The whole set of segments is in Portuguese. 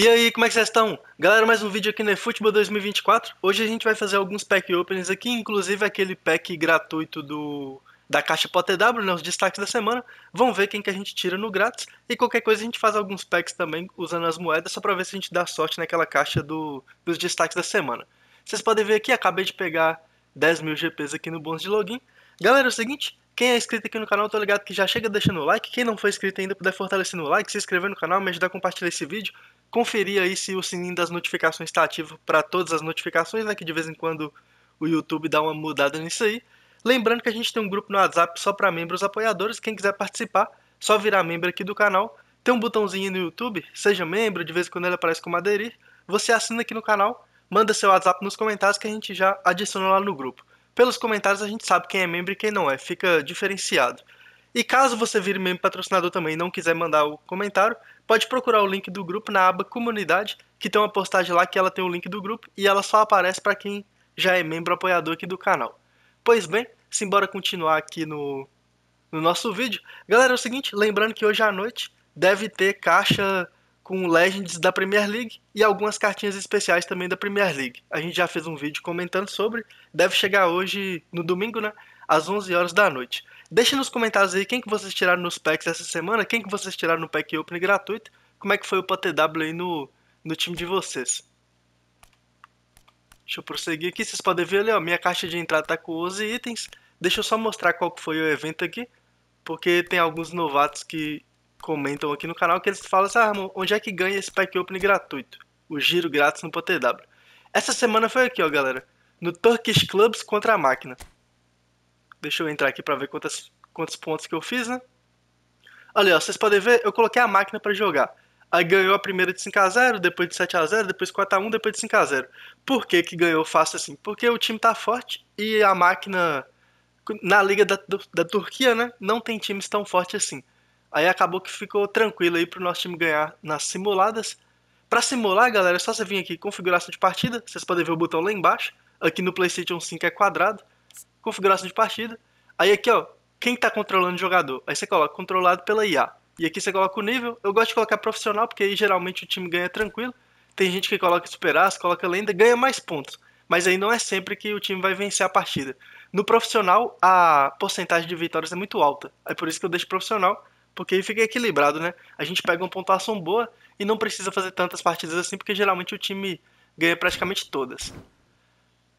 E aí, como é que vocês estão? Galera, mais um vídeo aqui no eFootball 2024. Hoje a gente vai fazer alguns pack openings aqui, inclusive aquele pack gratuito do da caixa POTW, né, os destaques da semana. Vamos ver quem que a gente tira no grátis e qualquer coisa a gente faz alguns packs também usando as moedas só para ver se a gente dá sorte naquela caixa do, dos destaques da semana. Vocês podem ver aqui, acabei de pegar 10 mil GPs aqui no bônus de login. Galera, é o seguinte, quem é inscrito aqui no canal, tô ligado que já chega deixando o like. Quem não for inscrito ainda, puder fortalecer no like, se inscrever no canal, me ajudar a compartilhar esse vídeo. Conferir aí se o sininho das notificações está ativo para todas as notificações, né? Que de vez em quando o YouTube dá uma mudada nisso aí. Lembrando que a gente tem um grupo no WhatsApp só para membros apoiadores. Quem quiser participar, só virar membro aqui do canal. Tem um botãozinho no YouTube, seja membro, de vez em quando ele aparece como aderir. Você assina aqui no canal, manda seu WhatsApp nos comentários que a gente já adiciona lá no grupo pelos comentários a gente sabe quem é membro e quem não é, fica diferenciado. E caso você vire membro patrocinador também e não quiser mandar o comentário, pode procurar o link do grupo na aba Comunidade, que tem uma postagem lá que ela tem o link do grupo e ela só aparece para quem já é membro apoiador aqui do canal. Pois bem, simbora continuar aqui no, no nosso vídeo. Galera, é o seguinte, lembrando que hoje à noite deve ter caixa com Legends da Premier League e algumas cartinhas especiais também da Premier League. A gente já fez um vídeo comentando sobre, deve chegar hoje no domingo, né? Às 11 horas da noite. Deixe nos comentários aí quem que vocês tiraram nos packs essa semana, quem que vocês tiraram no pack open gratuito, como é que foi o PTW aí no, no time de vocês. Deixa eu prosseguir aqui, vocês podem ver ali, ó, minha caixa de entrada tá com 11 itens. Deixa eu só mostrar qual foi o evento aqui, porque tem alguns novatos que comentam aqui no canal que eles falam assim, ah, onde é que ganha esse pack opening gratuito? O giro grátis no PoTW. Essa semana foi aqui, ó, galera. No Turkish Clubs contra a máquina. Deixa eu entrar aqui pra ver quantos quantos pontos que eu fiz, né? Olha, ó, vocês podem ver, eu coloquei a máquina para jogar. Aí ganhou a primeira de 5x0, depois de 7x0, depois 4x1, depois de 5x0. Por que, que ganhou fácil assim? Porque o time tá forte e a máquina na Liga da, da Turquia, né? Não tem times tão fortes assim. Aí acabou que ficou tranquilo aí pro nosso time ganhar nas simuladas. Para simular, galera, é só você vir aqui configuração de partida. Vocês podem ver o botão lá embaixo. Aqui no PlayStation 5 é quadrado. Configuração de partida. Aí aqui, ó, quem tá controlando o jogador? Aí você coloca controlado pela IA. E aqui você coloca o nível. Eu gosto de colocar profissional, porque aí geralmente o time ganha tranquilo. Tem gente que coloca superar, coloca lenda, ganha mais pontos. Mas aí não é sempre que o time vai vencer a partida. No profissional, a porcentagem de vitórias é muito alta. É por isso que eu deixo profissional porque aí fica equilibrado, né? A gente pega uma pontuação boa e não precisa fazer tantas partidas assim, porque geralmente o time ganha praticamente todas.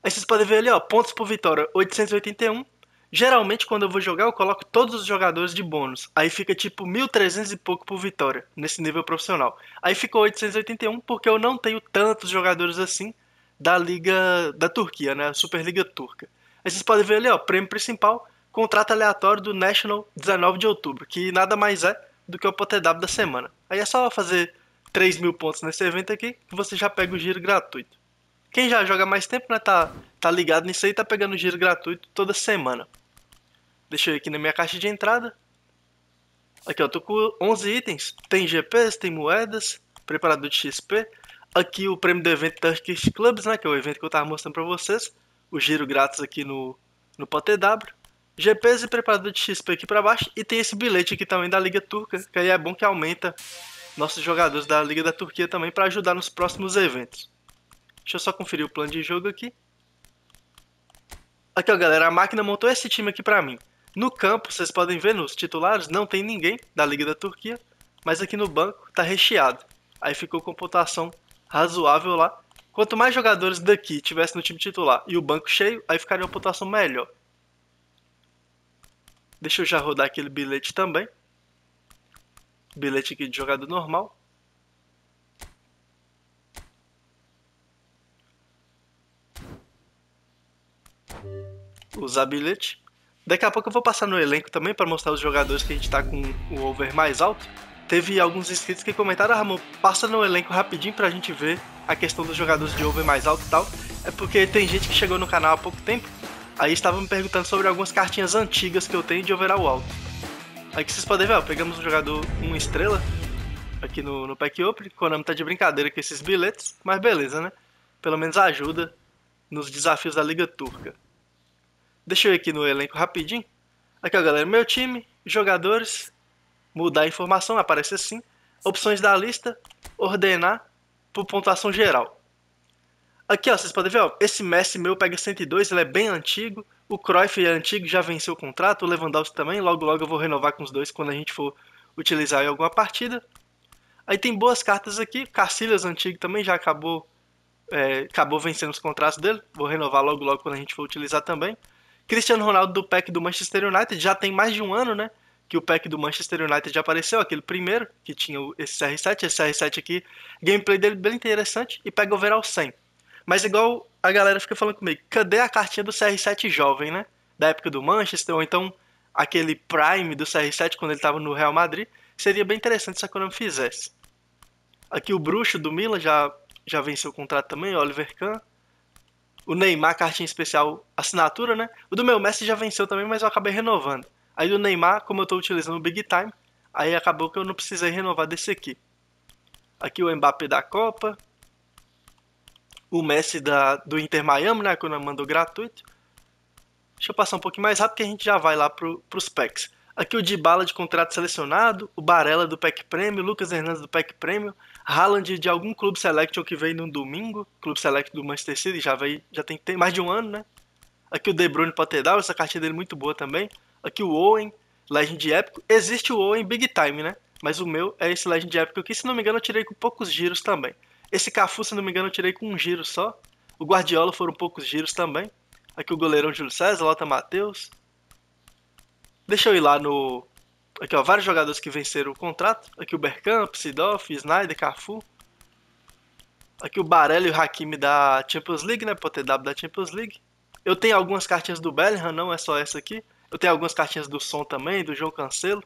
Aí vocês podem ver ali, ó, pontos por vitória, 881. Geralmente, quando eu vou jogar, eu coloco todos os jogadores de bônus. Aí fica tipo 1.300 e pouco por vitória, nesse nível profissional. Aí ficou 881 porque eu não tenho tantos jogadores assim da Liga da Turquia, né? Superliga Turca. Aí vocês podem ver ali, ó, prêmio principal, contrato aleatório do National 19 de outubro, que nada mais é do que o PTW da semana. Aí é só fazer 3 mil pontos nesse evento aqui que você já pega o giro gratuito. Quem já joga mais tempo, né, tá, tá ligado nisso aí, tá pegando giro gratuito toda semana. Deixa eu ir aqui na minha caixa de entrada. Aqui, ó, tô com 11 itens. Tem GPs, tem moedas, preparador de XP. Aqui o prêmio do evento Turkish Clubs, né, que é o evento que eu tava mostrando pra vocês. O giro grátis aqui no, no PTW. GPs e preparador de XP aqui para baixo. E tem esse bilhete aqui também da Liga Turca, que aí é bom que aumenta nossos jogadores da Liga da Turquia também para ajudar nos próximos eventos. Deixa eu só conferir o plano de jogo aqui. Aqui, ó, galera, a máquina montou esse time aqui para mim. No campo, vocês podem ver nos titulares, não tem ninguém da Liga da Turquia, mas aqui no banco tá recheado. Aí ficou com pontuação razoável lá. Quanto mais jogadores daqui tivesse no time titular e o banco cheio, aí ficaria uma pontuação melhor. Deixa eu já rodar aquele bilhete também. Bilhete aqui de jogador normal. Usar bilhete. Daqui a pouco eu vou passar no elenco também para mostrar os jogadores que a gente está com o over mais alto. Teve alguns inscritos que comentaram, ah, Ramon, passa no elenco rapidinho para a gente ver a questão dos jogadores de over mais alto e tal. É porque tem gente que chegou no canal há pouco tempo Aí estava me perguntando sobre algumas cartinhas antigas que eu tenho de overall alto. Aí que vocês podem ver, ó, pegamos um jogador uma estrela aqui no, no Pack Open, Konami tá de brincadeira com esses bilhetes, mas beleza, né? Pelo menos ajuda nos desafios da Liga Turca. Deixa eu ir aqui no elenco rapidinho. Aqui, ó, galera, meu time, jogadores, mudar a informação, aparece assim. Opções da lista, ordenar por pontuação geral. Aqui, ó, vocês podem ver, ó, esse Messi meu pega 102, ele é bem antigo. O Cruyff é antigo, já venceu o contrato. O Lewandowski também, logo logo eu vou renovar com os dois quando a gente for utilizar em alguma partida. Aí tem boas cartas aqui. Cacilhas antigo também já acabou é, acabou vencendo os contratos dele. Vou renovar logo logo quando a gente for utilizar também. Cristiano Ronaldo do pack do Manchester United já tem mais de um ano, né? Que o pack do Manchester United já apareceu, aquele primeiro, que tinha esse CR7. Esse CR7 aqui, gameplay dele bem interessante e pega overall 100. Mas igual a galera fica falando comigo, cadê a cartinha do CR7 jovem, né? Da época do Manchester, ou então aquele Prime do CR7 quando ele estava no Real Madrid. Seria bem interessante se a Konami fizesse. Aqui o Bruxo do Milan já, já venceu o contrato também, Oliver Kahn. O Neymar, cartinha especial, assinatura, né? O do meu Messi já venceu também, mas eu acabei renovando. Aí do Neymar, como eu estou utilizando o Big Time, aí acabou que eu não precisei renovar desse aqui. Aqui o Mbappé da Copa, o Messi da, do Inter Miami, né? Quando mandou gratuito. Deixa eu passar um pouquinho mais rápido que a gente já vai lá pro, pros packs. Aqui o Dybala de contrato selecionado, o Barella do PEC Prêmio, Lucas Hernandes do PEC Prêmio, Haaland de algum clube ou que veio no domingo, clube select do Manchester City, já veio, já tem, tem mais de um ano, né? Aqui o De Bruyne Potterdal, essa cartinha dele é muito boa também. Aqui o Owen, Legend épico. Existe o Owen Big Time, né? Mas o meu é esse Legend épico que, se não me engano, eu tirei com poucos giros também. Esse Cafu, se não me engano, eu tirei com um giro só. O Guardiola foram poucos giros também. Aqui o goleirão Júlio César, Lota Matheus. Deixa eu ir lá no. Aqui, ó, vários jogadores que venceram o contrato. Aqui o Berkamp, Sidoff, Snyder, Cafu. Aqui o Barelli e o Hakimi da Champions League, né? Pro TW da Champions League. Eu tenho algumas cartinhas do Bellingham, não é só essa aqui. Eu tenho algumas cartinhas do Som também, do João Cancelo.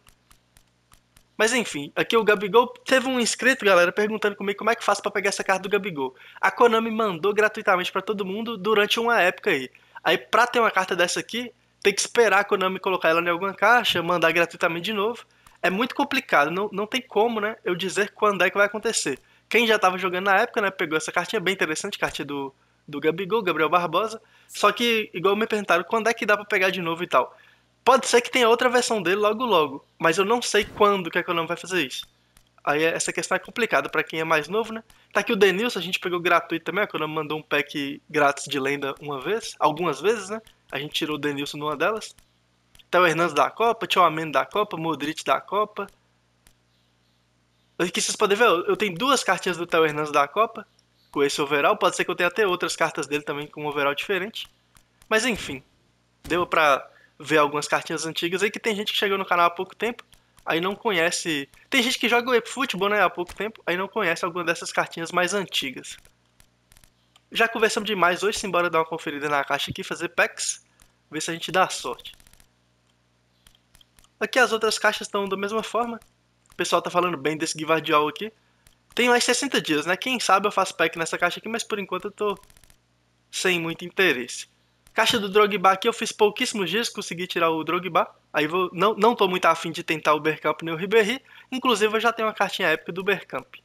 Mas enfim, aqui o Gabigol. Teve um inscrito, galera, perguntando comigo como é que faço para pegar essa carta do Gabigol. A Konami mandou gratuitamente para todo mundo durante uma época aí. Aí, pra ter uma carta dessa aqui, tem que esperar a Konami colocar ela em alguma caixa, mandar gratuitamente de novo. É muito complicado, não, não tem como, né? Eu dizer quando é que vai acontecer. Quem já tava jogando na época, né? Pegou essa cartinha bem interessante, cartinha do, do Gabigol, Gabriel Barbosa. Só que, igual me perguntaram, quando é que dá para pegar de novo e tal. Pode ser que tenha outra versão dele logo logo, mas eu não sei quando que a Konami vai fazer isso. Aí é, essa questão é complicada para quem é mais novo, né? Tá aqui o Denilson, a gente pegou gratuito também, a Konami mandou um pack grátis de lenda uma vez, algumas vezes, né? A gente tirou o Denilson numa delas. Theo tá Hernandes da Copa, Tio Amendo da Copa, Modric da Copa. Aqui vocês podem ver, eu tenho duas cartinhas do Theo Hernandes da Copa, com esse overall. Pode ser que eu tenha até outras cartas dele também com um overall diferente. Mas enfim, deu pra ver algumas cartinhas antigas aí que tem gente que chegou no canal há pouco tempo, aí não conhece. Tem gente que joga o futebol né, há pouco tempo, aí não conhece alguma dessas cartinhas mais antigas. Já conversamos demais hoje, simbora dar uma conferida na caixa aqui, fazer packs, ver se a gente dá sorte. Aqui as outras caixas estão da mesma forma. O pessoal tá falando bem desse Guivardiol aqui. Tem mais 60 dias, né? Quem sabe eu faço pack nessa caixa aqui, mas por enquanto eu tô sem muito interesse. Caixa do Drogba aqui, eu fiz pouquíssimos dias, consegui tirar o Drogba. Aí vou, não, não tô muito afim de tentar o Bergkamp nem o Ribéry. Inclusive eu já tenho uma cartinha épica do Bercamp.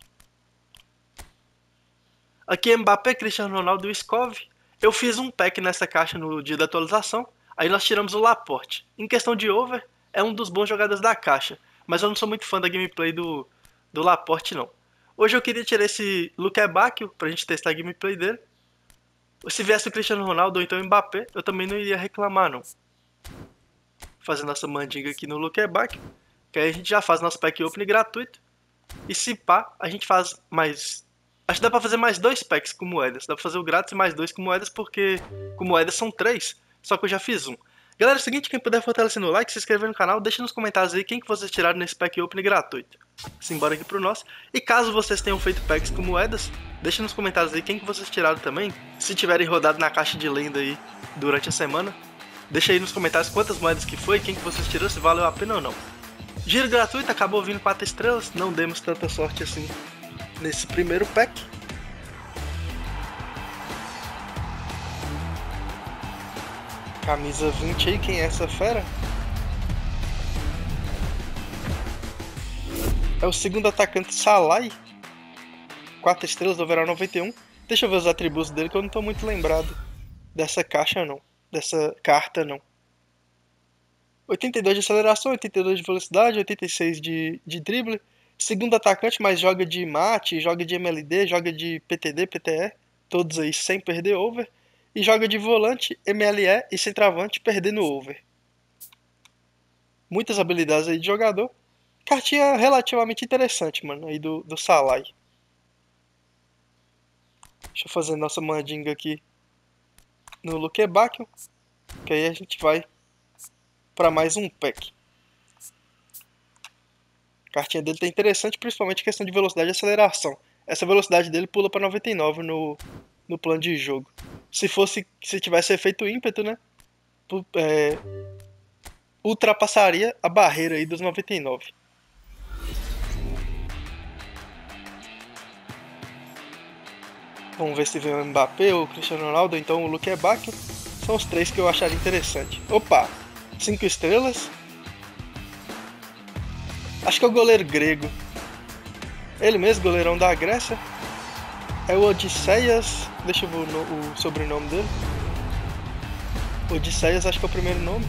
Aqui Mbappé, Cristiano Ronaldo e Scov. Eu fiz um pack nessa caixa no dia da atualização. Aí nós tiramos o Laporte. Em questão de over, é um dos bons jogadores da caixa. Mas eu não sou muito fã da gameplay do, do Laporte, não. Hoje eu queria tirar esse Luke para pra gente testar a gameplay dele. Se viesse o Cristiano Ronaldo ou então o Mbappé, eu também não iria reclamar, não. Fazer nossa mandinga aqui no Lookerback. Que aí a gente já faz nosso pack open gratuito. E se pá, a gente faz mais. Acho que dá pra fazer mais dois packs com moedas. Dá pra fazer o grátis e mais dois com moedas, porque com moedas são três. Só que eu já fiz um. Galera, é o seguinte, quem puder fortalecer no like, se inscrever no canal, deixa nos comentários aí quem que vocês tiraram nesse pack open gratuito simbora aqui pro nosso. E caso vocês tenham feito packs com moedas, deixa nos comentários aí quem que vocês tiraram também. Se tiverem rodado na caixa de lenda aí durante a semana, deixa aí nos comentários quantas moedas que foi, quem que vocês tirou, se valeu a pena ou não. Giro gratuito, acabou vindo 4 estrelas, não demos tanta sorte assim nesse primeiro pack. Camisa 20 aí, quem é essa fera? é o segundo atacante Salai, 4 estrelas do verão 91. Deixa eu ver os atributos dele que eu não estou muito lembrado dessa caixa não, dessa carta não. 82 de aceleração, 82 de velocidade, 86 de, de drible. Segundo atacante, mas joga de mate, joga de MLD, joga de PTD, PTE. Todos aí sem perder over. E joga de volante, MLE e centroavante perdendo over. Muitas habilidades aí de jogador cartinha relativamente interessante, mano, aí do, do Salai. Deixa eu fazer nossa mandinga aqui no Luquebac, que aí a gente vai para mais um pack. A cartinha dele tá interessante, principalmente questão de velocidade e aceleração. Essa velocidade dele pula para 99 no, no plano de jogo. Se fosse, se tivesse efeito ímpeto, né? É, ultrapassaria a barreira aí dos 99. Vamos ver se vem o Mbappé ou o Cristiano Ronaldo, então o Luke Back. São os três que eu acharia interessante. Opa! Cinco estrelas. Acho que é o goleiro grego. Ele mesmo, goleirão da Grécia. É o Odisseias. Deixa eu ver o, o sobrenome dele. Odisseias, acho que é o primeiro nome.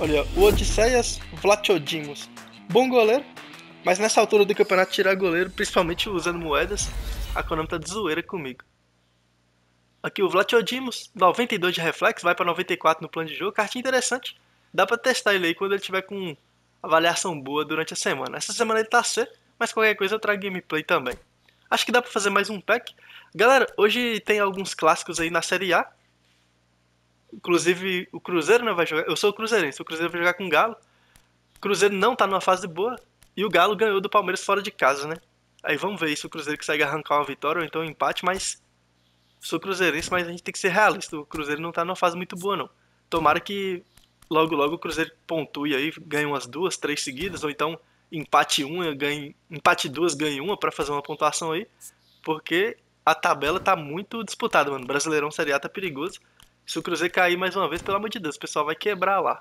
Olha, o Odisseias Vlachodimos. Bom goleiro, mas nessa altura do campeonato tirar goleiro, principalmente usando moedas, a Konami tá de zoeira comigo. Aqui o Vlachodimos, 92 de reflexo, vai para 94 no plano de jogo. Cartinha interessante. Dá para testar ele aí quando ele tiver com avaliação boa durante a semana. Essa semana ele tá C, mas qualquer coisa eu trago gameplay também. Acho que dá para fazer mais um pack. Galera, hoje tem alguns clássicos aí na Série A. Inclusive o Cruzeiro não né, vai jogar. Eu sou o Cruzeirense, o Cruzeiro vai jogar com o Galo. O Cruzeiro não tá numa fase boa e o Galo ganhou do Palmeiras fora de casa, né? Aí vamos ver se o Cruzeiro consegue arrancar uma vitória ou então um empate, mas sou cruzeirense, mas a gente tem que ser realista. O Cruzeiro não tá numa fase muito boa, não. Tomara que logo, logo o Cruzeiro pontue aí, ganhe umas duas, três seguidas, ou então empate uma, ganhe, empate duas, ganhe uma para fazer uma pontuação aí, porque a tabela tá muito disputada, mano. Brasileirão Série A tá perigoso. Se o Cruzeiro cair mais uma vez, pelo amor de Deus, o pessoal vai quebrar lá.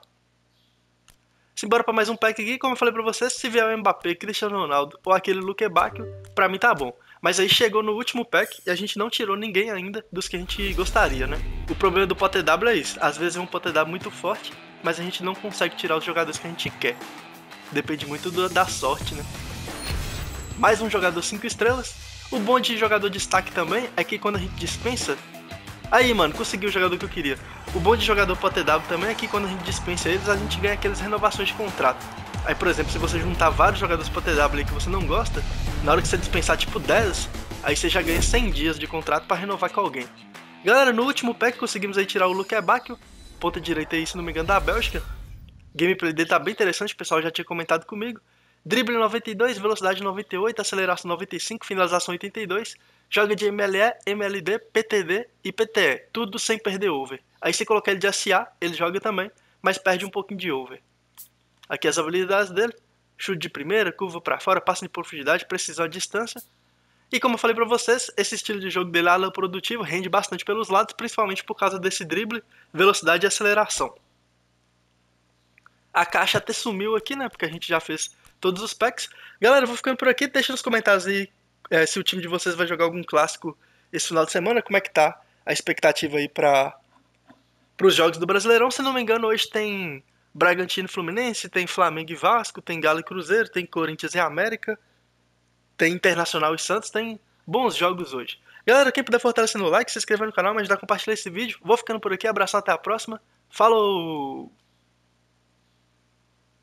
Simbora pra mais um pack aqui, como eu falei pra vocês, se vier o Mbappé, Cristiano Ronaldo ou aquele Luke Bacchio, pra mim tá bom. Mas aí chegou no último pack e a gente não tirou ninguém ainda dos que a gente gostaria, né? O problema do PoteW é isso, às vezes é um PoteW muito forte, mas a gente não consegue tirar os jogadores que a gente quer. Depende muito do, da sorte, né? Mais um jogador 5 estrelas. O bom de jogador destaque também é que quando a gente dispensa, Aí, mano, consegui o jogador que eu queria. O bom de jogador pra TW também é que quando a gente dispensa eles, a gente ganha aquelas renovações de contrato. Aí, por exemplo, se você juntar vários jogadores pra TW que você não gosta, na hora que você dispensar tipo 10, aí você já ganha 100 dias de contrato para renovar com alguém. Galera, no último pack conseguimos aí tirar o Luke Ebakio, ponta direita aí, se não me engano, da Bélgica. Gameplay dele tá bem interessante, o pessoal já tinha comentado comigo. Drible 92, velocidade 98, aceleração 95, finalização 82. Joga de MLE, MLD, PTD e PTE, tudo sem perder over. Aí se colocar ele de SA, ele joga também, mas perde um pouquinho de over. Aqui as habilidades dele: chute de primeira, curva para fora, passe de profundidade, precisão de distância. E como eu falei para vocês, esse estilo de jogo dele é ala produtivo rende bastante pelos lados, principalmente por causa desse drible, velocidade e aceleração. A caixa até sumiu aqui, né? Porque a gente já fez todos os packs. Galera, eu vou ficando por aqui. Deixa nos comentários aí é, se o time de vocês vai jogar algum clássico esse final de semana, como é que tá a expectativa aí para os jogos do Brasileirão? Se não me engano, hoje tem Bragantino e Fluminense, tem Flamengo e Vasco, tem Galo e Cruzeiro, tem Corinthians e América, tem Internacional e Santos, tem bons jogos hoje. Galera, quem puder fortalecer no like, se inscrever no canal, me ajudar a compartilhar esse vídeo. Vou ficando por aqui, abraço até a próxima. Falou!